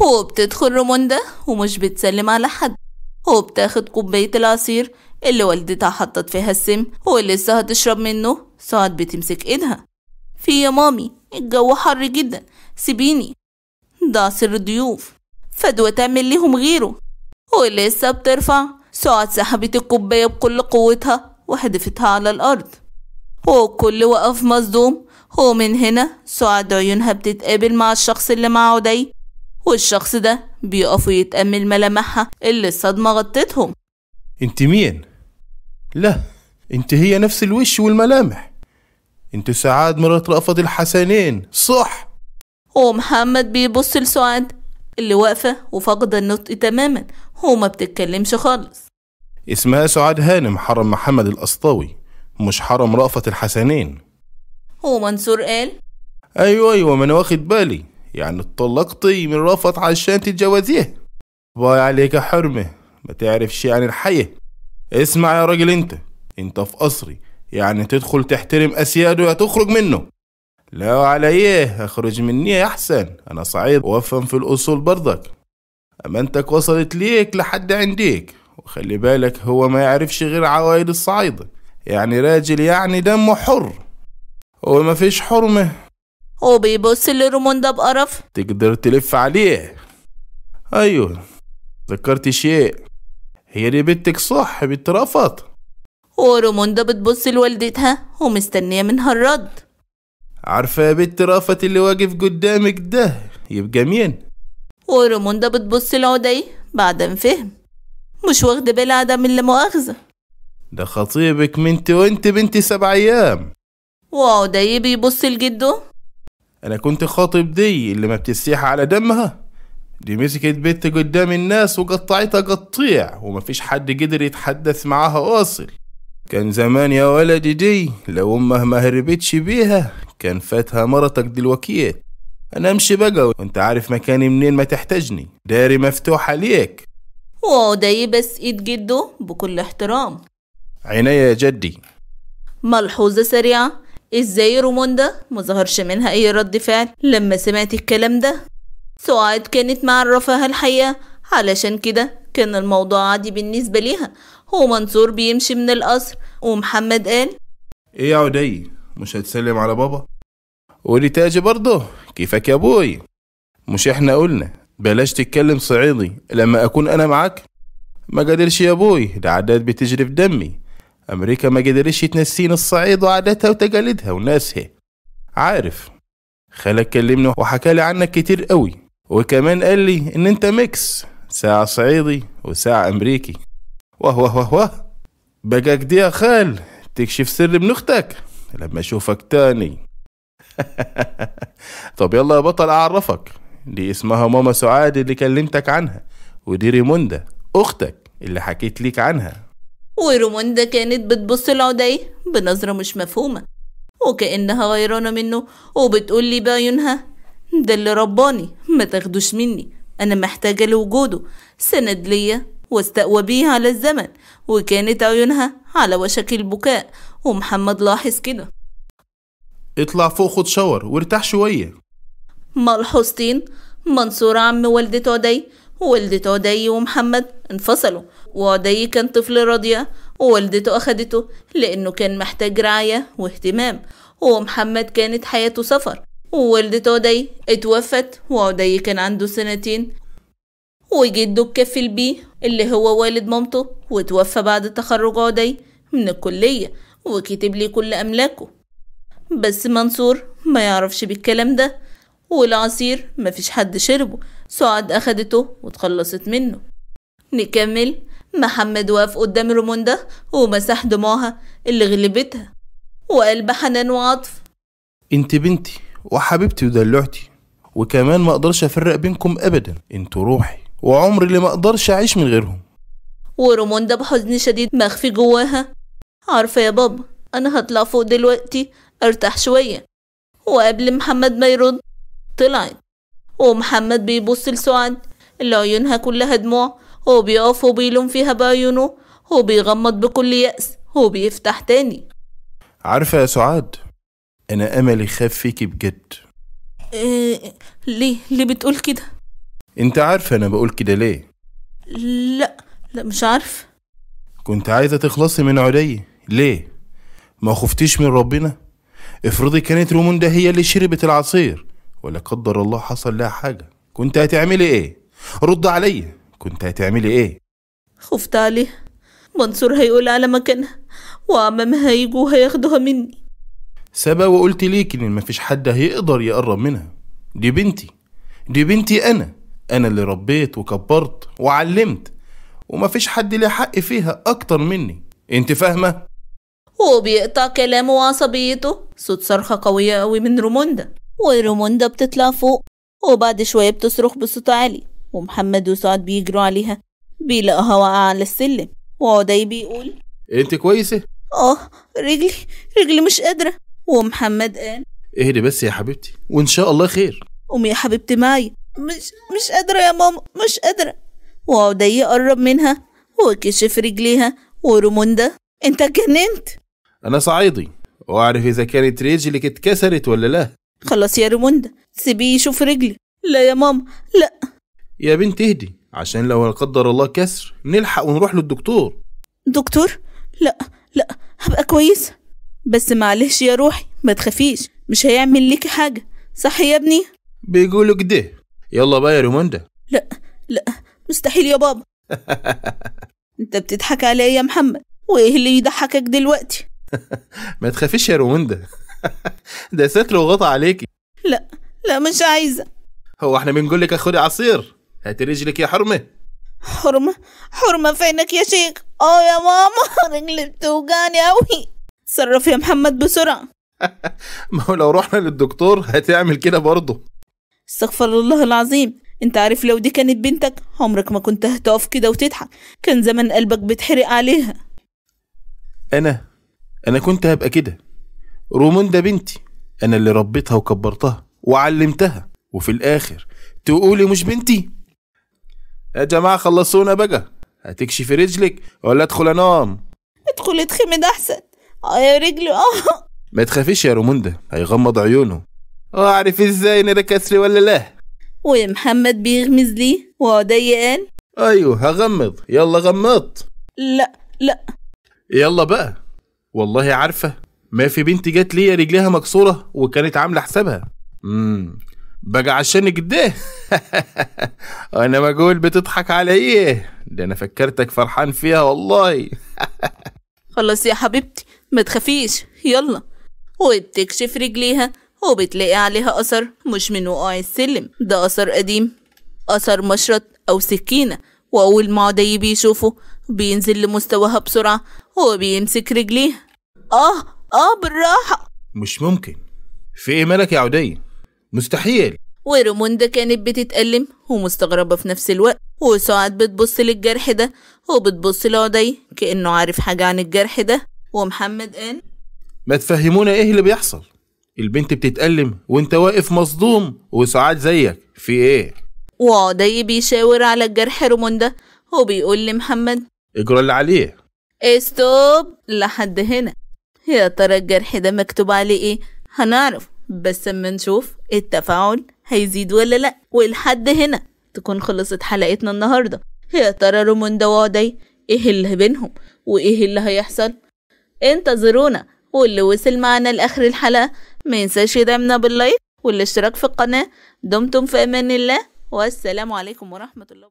وبتدخل رموندا ومش بتسلم على حد وبتاخد كوباية العصير اللي والدتها حطت فيها السم ولسه هتشرب منه سعاد بتمسك ايدها في يا مامي الجو حر جدا سيبيني ده عصير الضيوف فدوة تعمل ليهم غيره ولسه بترفع سعاد سحبت الكوباية بكل قوتها وحدفتها على الأرض والكل وقف مصدوم ومن هنا سعاد عيونها بتتقابل مع الشخص اللي معه داي والشخص ده بيقفوا يتأمل ملامحها اللي الصدمة غطتهم انت مين؟ لا انت هي نفس الوش والملامح انت سعاد مرات رأفت الحسنين صح ومحمد بيبص لسعاد اللي واقفة وفاقدة النطق تماما وما بتتكلمش خالص اسمها سعاد هانم حرم محمد الأسطوي مش حرم رأفت الحسنين ومنصور قال أيوة أيوة ما أنا واخد بالي يعني اتطلقتي من رفض عشان تتجوزيه باي عليك حرمة ما تعرفش عن يعني الحياة اسمع يا راجل انت انت في قصري يعني تدخل تحترم اسياده يا تخرج منه على ايه اخرج مني يا احسن انا صعيد وافهم في الاصول برضك امانتك وصلت ليك لحد عنديك وخلي بالك هو ما يعرفش غير عوايد الصعيدة يعني راجل يعني دمه حر وما فيش حرمه هو بيبص لرومون ده بقرف تقدر تلف عليه ايوه ذكرت شيء هي دي بنتك صح بترفض رفض وروموندا بتبص لوالدتها ومستنية منها الرد عارفة يا بنت رافت اللي واقف قدامك ده يبقى مين؟ وروموندا بتبص لعدي بعد ما فهم مش واخد بالها ده من مؤاخذة ده خطيبك منت وانت بنتي سبع أيام وعدي بيبص لجده انا كنت خاطب دي اللي ما بتسيح على دمها دي مسكت بنت قدام الناس وقطعتها قطيع ومفيش حد قدر يتحدث معاها واصل كان زمان يا ولدي دي لو امها ما هربتش بيها كان فاتها مرتك دلوقتي انا امشي بقى وانت عارف مكاني منين ما تحتاجني داري مفتوحه ليك واو داي يبس ايد جده بكل احترام عينيا يا جدي ملحوظة سريعة ازاي روموندا مظهرش منها اي رد فعل لما سمعت الكلام ده سعاد كانت معرفها الحقيقة علشان كده كان الموضوع عادي بالنسبة ليها ومنصور بيمشي من القصر ومحمد قال ايه يا عدي مش هتسلم على بابا قولي تاجي برضه كيفك يا بوي مش احنا قلنا بلاش تتكلم صعيدي لما اكون انا معاك ما قادرش يا ده العادات بتجري في دمي أمريكا ما قدرش تنسين الصعيد وعاداتها وتقاليدها وناسها عارف خالك كلمني وحكالي عنك كتير قوي وكمان قال لي إن أنت ميكس ساعة صعيدي وساعة أمريكي واه واه واه واه بقاك دي يا خال تكشف سر ابن أختك لما أشوفك تاني طب يلا يا بطل أعرفك دي اسمها ماما سعاد اللي كلمتك عنها ودي ريموندا أختك اللي حكيت ليك عنها وروموندا كانت بتبص لعدي بنظرة مش مفهومة وكأنها غيرانة منه وبتقول لي بعيونها ده اللي رباني ما تاخدوش مني أنا محتاجة لوجوده سند ليا واستقوى بيه على الزمن وكانت عيونها على وشك البكاء ومحمد لاحظ كده اطلع فوق خد شاور وارتاح شوية ملحوظتين منصور عم والدة عدي ووالدته عدي ومحمد انفصلوا وعدي كان طفل رضيع ووالدته أخدته لأنه كان محتاج رعاية واهتمام ومحمد كانت حياته سفر ووالدته عدي اتوفت وعدي كان عنده سنتين وجده اتكفل بيه اللي هو والد مامته وتوفى بعد تخرج عدي من الكلية وكتب لي كل أملاكه بس منصور ما يعرفش بالكلام ده والعصير مفيش حد شربه سعاد أخدته وتخلصت منه نكمل محمد واقف قدام روموندا ومسح دموعها اللي غلبتها وقلب حنان وعطف انت بنتي وحبيبتي ودلوعتي وكمان ما اقدرش افرق بينكم ابدا انتوا روحي وعمري اللي ما اقدرش اعيش من غيرهم وروموندا بحزن شديد مخفي جواها عارفة يا بابا انا هطلع فوق دلوقتي ارتاح شوية وقبل محمد ما يرد طلعت ومحمد بيبص لسعاد اللي عيونها كلها دموع وبيقف وبيلوم فيها بعيونه وبيغمض بكل يأس وبيفتح تاني عارفة يا سعاد أنا أملي خاف فيكي بجد إيه ليه ليه بتقول كده انت عارفة أنا بقول كده ليه لا لا مش عارف كنت عايزة تخلصي من علي ليه ما خفتيش من ربنا افرضي كانت روموندا هي اللي شربت العصير ولا قدر الله حصل لها حاجة كنت هتعملي ايه؟ رد عليا كنت هتعملي ايه؟ خفت عليه منصور هيقول على مكانها وعمامها هيجوا هياخدوها مني سبا وقلت ليك ان مفيش حد هيقدر يقرب منها دي بنتي دي بنتي انا انا اللي ربيت وكبرت وعلمت ومفيش حد ليه حق فيها اكتر مني انت فاهمه وبيقطع كلامه وعصبيته صوت صرخة قوية قوي من روموندا وروموندا بتطلع فوق وبعد شوية بتصرخ بصوت عالي ومحمد وسعد بيجروا عليها بيلاقوها واقعة على السلم وعدي بيقول انت كويسة؟ اه رجلي رجلي مش قادرة ومحمد قال اهدي بس يا حبيبتي وان شاء الله خير قومي يا حبيبتي معايا مش مش قادرة يا ماما مش قادرة وعدي قرب منها وكشف رجليها وروموندا انت اتجننت انا صعيدي واعرف اذا كانت رجلك اتكسرت ولا لا خلاص يا ريموندا سيبيه يشوف رجلي لا يا ماما لا يا بنت اهدي عشان لو لا قدر الله كسر نلحق ونروح للدكتور دكتور لا لا هبقى كويسه بس معلش يا روحي ما تخافيش مش هيعمل ليكي حاجه صح يا ابني بيقولوا كده يلا بقى يا ريموندا لا لا مستحيل يا بابا انت بتضحك عليا يا محمد وايه اللي يضحكك دلوقتي ما تخافيش يا روندا ده ستر وغطى عليكي لا لا مش عايزه هو احنا بنقول لك خدي عصير هاتي رجلك يا حرمه حرمه حرمه فينك يا شيخ اه يا ماما رجلي بتوجعني قوي تصرف يا محمد بسرعه ما هو لو رحنا للدكتور هتعمل كده برضه استغفر الله العظيم انت عارف لو دي كانت بنتك عمرك ما كنت هتقف كده وتضحك كان زمان قلبك بيتحرق عليها انا انا كنت هبقى كده روموندا بنتي أنا اللي ربيتها وكبرتها وعلمتها وفي الآخر تقولي مش بنتي يا جماعة خلصونا بقى هتكشفي رجلك ولا أدخل أنام ادخل من أحسن اه يا رجلي اه ما تخافيش يا روموندا هيغمض عيونه آه، أعرف إزاي إن ده كسر ولا لا ومحمد بيغمز لي وضيقان أيوه هغمض يلا غمضت لا لا يلا بقى والله عارفة ما في بنت جت ليا رجليها مكسوره وكانت عامله حسابها امم بقى عشان كده انا بقول بتضحك على ايه ده انا فكرتك فرحان فيها والله خلاص يا حبيبتي ما تخافيش يلا وبتكشف رجليها وبتلاقي عليها أثر مش من وقوع السلم ده أثر قديم أثر مشرط أو سكينة وأول ما عدي بيشوفه بينزل لمستواها بسرعة وبيمسك رجليها آه اه بالراحة مش ممكن في ايه مالك يا عودية مستحيل ورموندا كانت بتتألم ومستغربة في نفس الوقت وسعاد بتبص للجرح ده وبتبص لعودية كأنه عارف حاجة عن الجرح ده ومحمد قال ما تفهمونا ايه اللي بيحصل البنت بتتألم وانت واقف مصدوم وسعاد زيك في ايه وعودية بيشاور على الجرح روموندا وبيقول لمحمد اجرى اللي عليه استوب إيه، لحد هنا يا ترى الجرح ده مكتوب عليه ايه هنعرف بس اما نشوف التفاعل هيزيد ولا لأ والحد هنا تكون خلصت حلقتنا النهاردة يا ترى ده وعدي ايه اللي بينهم وايه اللي هيحصل انتظرونا واللي وصل معنا لآخر الحلقة ما ينساش يدعمنا باللايك والاشتراك في القناة دمتم في أمان الله والسلام عليكم ورحمة الله